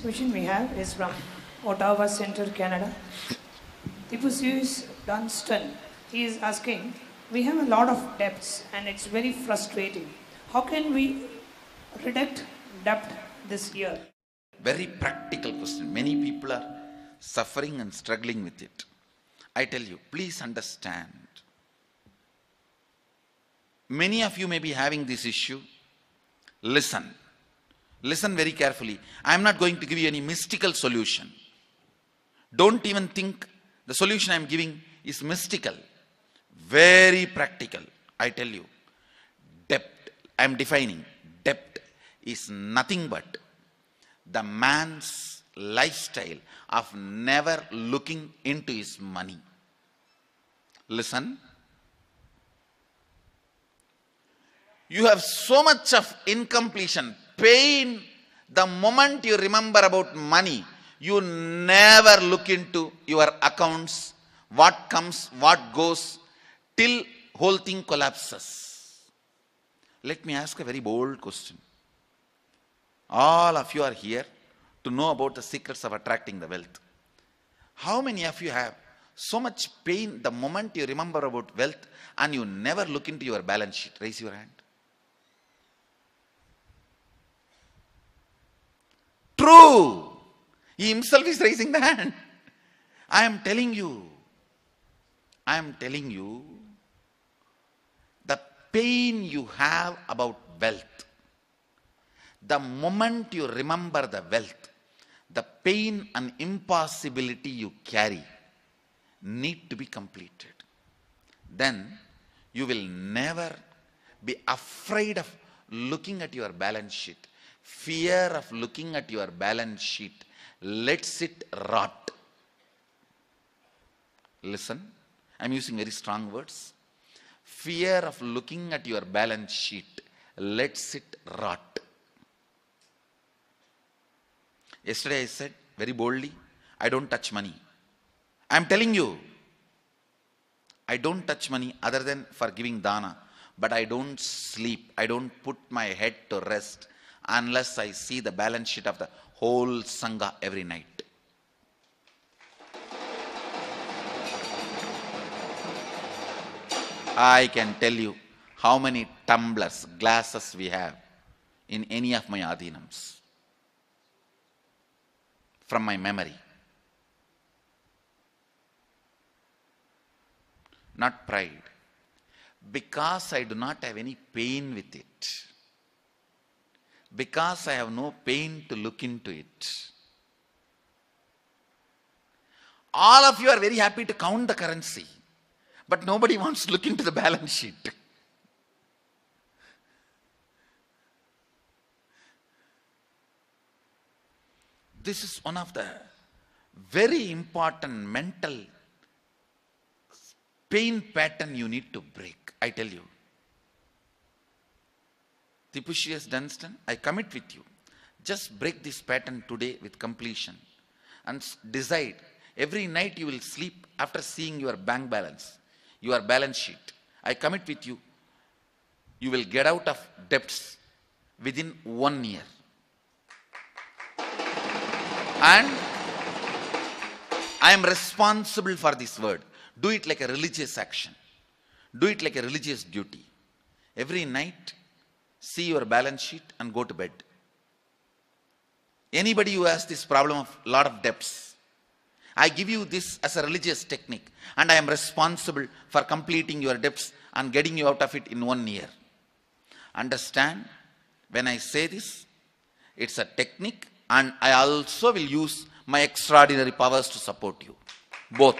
question we have is from Ottawa Centre, Canada. Dipusius Dunstan. He is asking, we have a lot of debts and it's very frustrating. How can we reduce debt this year? Very practical question. Many people are suffering and struggling with it. I tell you, please understand. Many of you may be having this issue. Listen. Listen very carefully. I am not going to give you any mystical solution. Don't even think the solution I am giving is mystical. Very practical, I tell you. Depth, I am defining. Depth is nothing but the man's lifestyle of never looking into his money. Listen. You have so much of incompletion, pain the moment you remember about money you never look into your accounts what comes what goes till whole thing collapses let me ask a very bold question all of you are here to know about the secrets of attracting the wealth how many of you have so much pain the moment you remember about wealth and you never look into your balance sheet raise your hand True. He himself is raising the hand. I am telling you, I am telling you, the pain you have about wealth, the moment you remember the wealth, the pain and impossibility you carry need to be completed. Then you will never be afraid of looking at your balance sheet fear of looking at your balance sheet lets it rot. Listen, I'm using very strong words. Fear of looking at your balance sheet lets it rot. Yesterday I said very boldly, I don't touch money. I'm telling you, I don't touch money other than for giving dana, but I don't sleep. I don't put my head to rest unless I see the balance sheet of the whole Sangha every night. I can tell you how many tumblers, glasses we have in any of my adhinams from my memory. Not pride. Because I do not have any pain with it because I have no pain to look into it. All of you are very happy to count the currency, but nobody wants to look into the balance sheet. This is one of the very important mental pain pattern you need to break. I tell you. Tipushiyas Dunstan, I commit with you. Just break this pattern today with completion and decide. Every night you will sleep after seeing your bank balance, your balance sheet. I commit with you, you will get out of debts within one year. And I am responsible for this word. Do it like a religious action. Do it like a religious duty. Every night, see your balance sheet and go to bed. Anybody who has this problem of lot of debts, I give you this as a religious technique and I am responsible for completing your debts and getting you out of it in one year. Understand, when I say this, it's a technique and I also will use my extraordinary powers to support you, both.